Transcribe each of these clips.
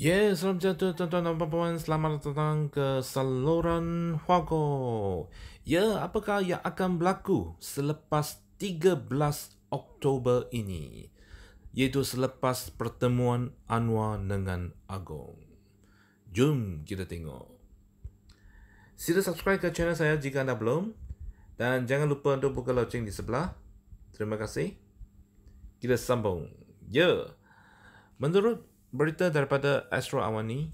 Ya, salam sejahtera tuan-tuan dan puan-puan. Selamat datang ke saluran Huago. Ya, yeah, apakah yang akan berlaku selepas 13 Oktober ini? Iaitu selepas pertemuan Anwar dengan Agong. Jom kita tengok. Sila subscribe ke channel saya jika anda belum. Dan jangan lupa untuk buka loceng di sebelah. Terima kasih. Kita sambung. Ya. Menurut Berita daripada Astro Awani,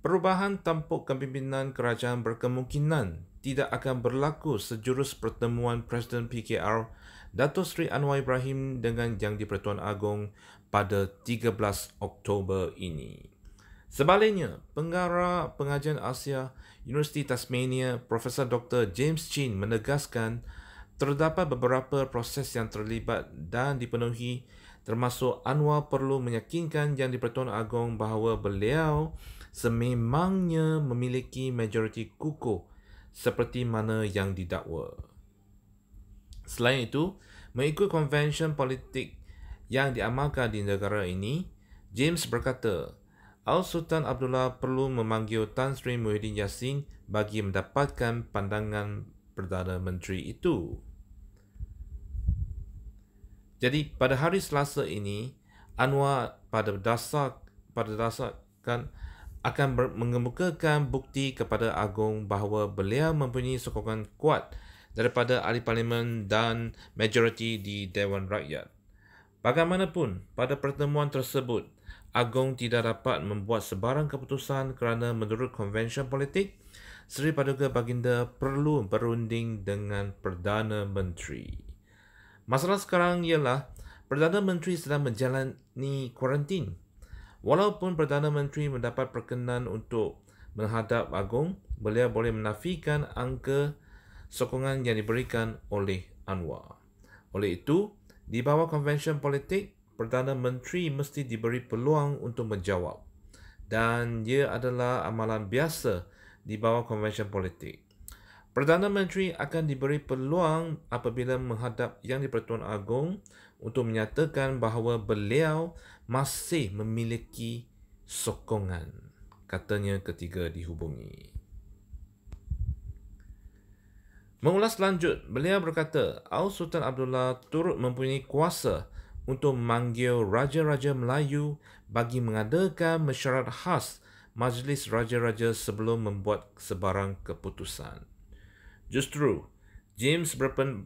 perubahan tampuk kepimpinan kerajaan berkemungkinan tidak akan berlaku sejurus pertemuan Presiden PKR Datuk Seri Anwar Ibrahim dengan Yang di-Pertuan Agong pada 13 Oktober ini. Sebaliknya, pengarah pengajian Asia Universiti Tasmania Profesor Dr. James Chin menegaskan terdapat beberapa proses yang terlibat dan dipenuhi termasuk Anwar perlu meyakinkan Yang di-Pertuan Agong bahawa beliau sememangnya memiliki majoriti kukuh seperti mana yang didakwa. Selain itu, mengikut konvensyen politik yang diamalkan di negara ini, James berkata, Al-Sultan Abdullah perlu memanggil Tan Sri Muhyiddin Yassin bagi mendapatkan pandangan Perdana Menteri itu. Jadi pada hari Selasa ini Anwar pada dasar pada dasarkan akan ber- mengemukakan bukti kepada Agong bahawa beliau mempunyai sokongan kuat daripada ahli parlimen dan majoriti di Dewan Rakyat. Bagaimanapun, pada pertemuan tersebut, Agong tidak dapat membuat sebarang keputusan kerana menurut konvensyen politik, Seri Paduka Baginda perlu berunding dengan Perdana Menteri. Masalah sekarang ialah Perdana Menteri sedang menjalani kuarantin. Walaupun Perdana Menteri mendapat perkenan untuk menghadap agung, beliau boleh menafikan angka sokongan yang diberikan oleh Anwar. Oleh itu, di bawah konvensyen politik, Perdana Menteri mesti diberi peluang untuk menjawab. Dan ia adalah amalan biasa di bawah konvensyen politik. Perdana Menteri akan diberi peluang apabila menghadap Yang di-Pertuan Agong untuk menyatakan bahawa beliau masih memiliki sokongan, katanya ketika dihubungi. Mengulas lanjut, beliau berkata, Al Sultan Abdullah turut mempunyai kuasa untuk manggil raja-raja Melayu bagi mengadakan mesyuarat khas Majlis Raja-Raja sebelum membuat sebarang keputusan. Justru, James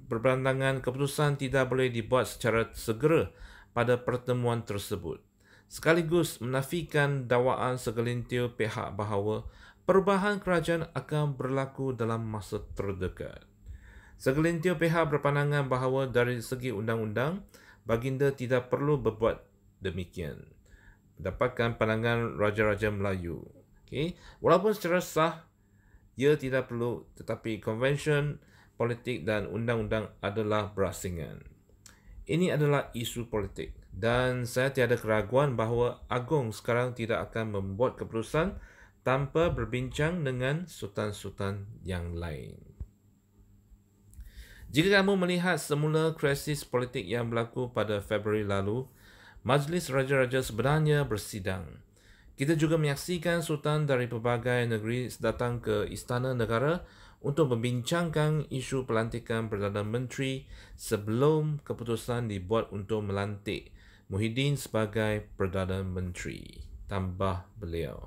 berpandangan keputusan tidak boleh dibuat secara segera pada pertemuan tersebut. Sekaligus menafikan dakwaan segelintir pihak bahawa perubahan kerajaan akan berlaku dalam masa terdekat. Segelintir pihak berpandangan bahawa dari segi undang-undang, baginda tidak perlu berbuat demikian. Dapatkan pandangan Raja-Raja Melayu. Okay. Walaupun secara sah ia tidak perlu tetapi konvensyen politik dan undang-undang adalah berasingan. Ini adalah isu politik dan saya tiada keraguan bahawa Agong sekarang tidak akan membuat keputusan tanpa berbincang dengan sultan-sultan yang lain. Jika kamu melihat semula krisis politik yang berlaku pada Februari lalu, Majlis Raja-Raja sebenarnya bersidang. Kita juga menyaksikan Sultan dari pelbagai negeri datang ke Istana Negara untuk membincangkan isu pelantikan Perdana Menteri sebelum keputusan dibuat untuk melantik Muhyiddin sebagai Perdana Menteri. Tambah beliau.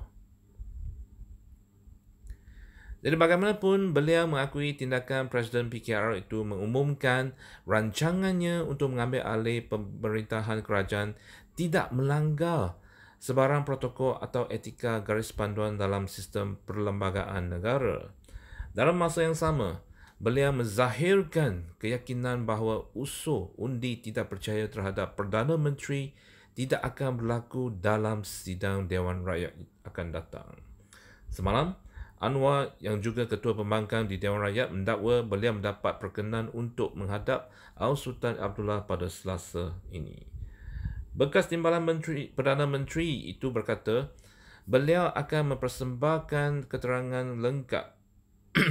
Jadi bagaimanapun beliau mengakui tindakan Presiden PKR itu mengumumkan rancangannya untuk mengambil alih pemerintahan kerajaan tidak melanggar sebarang protokol atau etika garis panduan dalam sistem perlembagaan negara. Dalam masa yang sama, beliau menzahirkan keyakinan bahawa usul undi tidak percaya terhadap Perdana Menteri tidak akan berlaku dalam sidang Dewan Rakyat akan datang. Semalam, Anwar yang juga ketua pembangkang di Dewan Rakyat mendakwa beliau mendapat perkenan untuk menghadap Al Sultan Abdullah pada Selasa ini. Bekas timbalan menteri Perdana Menteri itu berkata, beliau akan mempersembahkan keterangan lengkap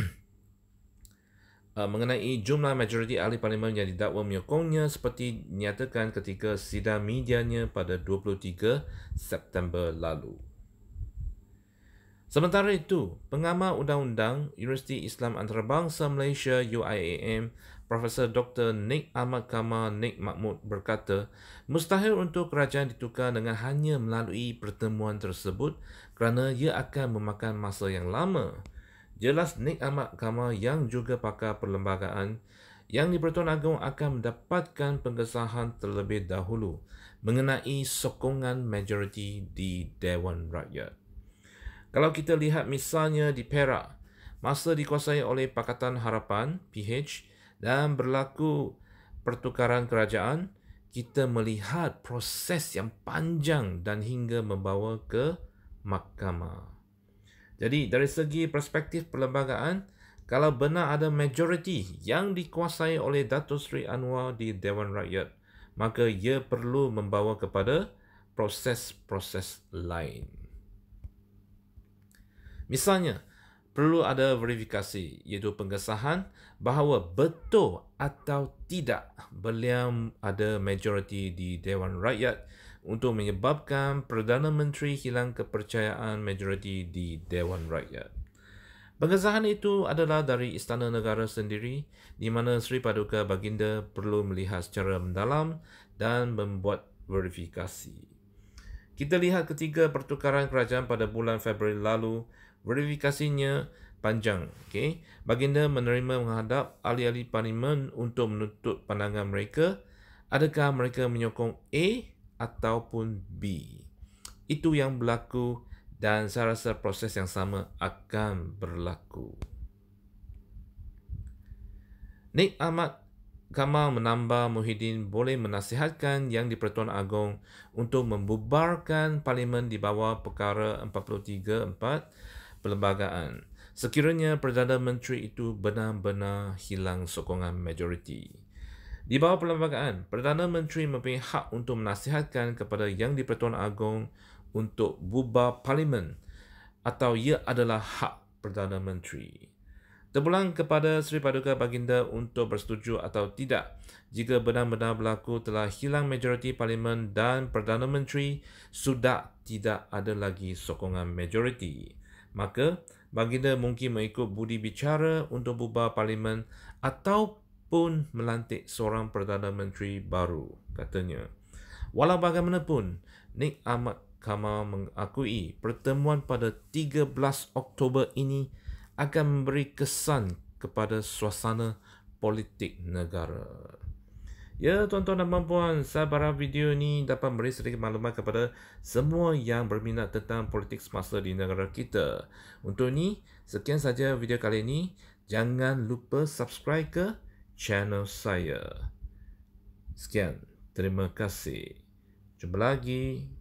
uh, mengenai jumlah majoriti ahli parlimen yang didakwa menyokongnya seperti dinyatakan ketika sidang medianya pada 23 September lalu. Sementara itu, pengamal undang-undang Universiti Islam Antarabangsa Malaysia UIAM Profesor Dr. Nik Ahmad Kamal Nik Mahmud berkata, mustahil untuk kerajaan ditukar dengan hanya melalui pertemuan tersebut kerana ia akan memakan masa yang lama. Jelas Nik Ahmad Kamal yang juga pakar perlembagaan yang dipertuan agung akan mendapatkan pengesahan terlebih dahulu mengenai sokongan majoriti di Dewan Rakyat. Kalau kita lihat misalnya di Perak, masa dikuasai oleh Pakatan Harapan (PH) dan berlaku pertukaran kerajaan, kita melihat proses yang panjang dan hingga membawa ke mahkamah. Jadi dari segi perspektif perlembagaan, kalau benar ada majoriti yang dikuasai oleh Dato Sri Anwar di Dewan Rakyat, maka ia perlu membawa kepada proses-proses lain. Misalnya, perlu ada verifikasi iaitu pengesahan bahawa betul atau tidak beliau ada majoriti di Dewan Rakyat untuk menyebabkan Perdana Menteri hilang kepercayaan majoriti di Dewan Rakyat. Pengesahan itu adalah dari istana negara sendiri di mana Sri Paduka Baginda perlu melihat secara mendalam dan membuat verifikasi. Kita lihat ketiga pertukaran kerajaan pada bulan Februari lalu verifikasinya panjang. Okay. Baginda menerima menghadap ahli-ahli parlimen untuk menuntut pandangan mereka. Adakah mereka menyokong A ataupun B? Itu yang berlaku dan saya rasa proses yang sama akan berlaku. Nik Ahmad Kamal menambah Muhyiddin boleh menasihatkan yang di Pertuan Agong untuk membubarkan Parlimen di bawah Perkara 434 perlembagaan sekiranya Perdana Menteri itu benar-benar hilang sokongan majoriti. Di bawah perlembagaan, Perdana Menteri mempunyai hak untuk menasihatkan kepada Yang di-Pertuan Agong untuk bubar Parlimen atau ia adalah hak Perdana Menteri. Terpulang kepada Sri Paduka Baginda untuk bersetuju atau tidak jika benar-benar berlaku telah hilang majoriti Parlimen dan Perdana Menteri sudah tidak ada lagi sokongan majoriti. Maka, baginda mungkin mengikut budi bicara untuk bubar parlimen ataupun melantik seorang Perdana Menteri baru, katanya. Walau bagaimanapun, Nick Ahmad Kamal mengakui pertemuan pada 13 Oktober ini akan memberi kesan kepada suasana politik negara. Ya, tuan-tuan dan puan-puan, sabar video ini dapat memberi sedikit maklumat kepada semua yang berminat tentang politik semasa di negara kita. Untuk ini, sekian saja video kali ini. Jangan lupa subscribe ke channel saya. Sekian, terima kasih. Jumpa lagi.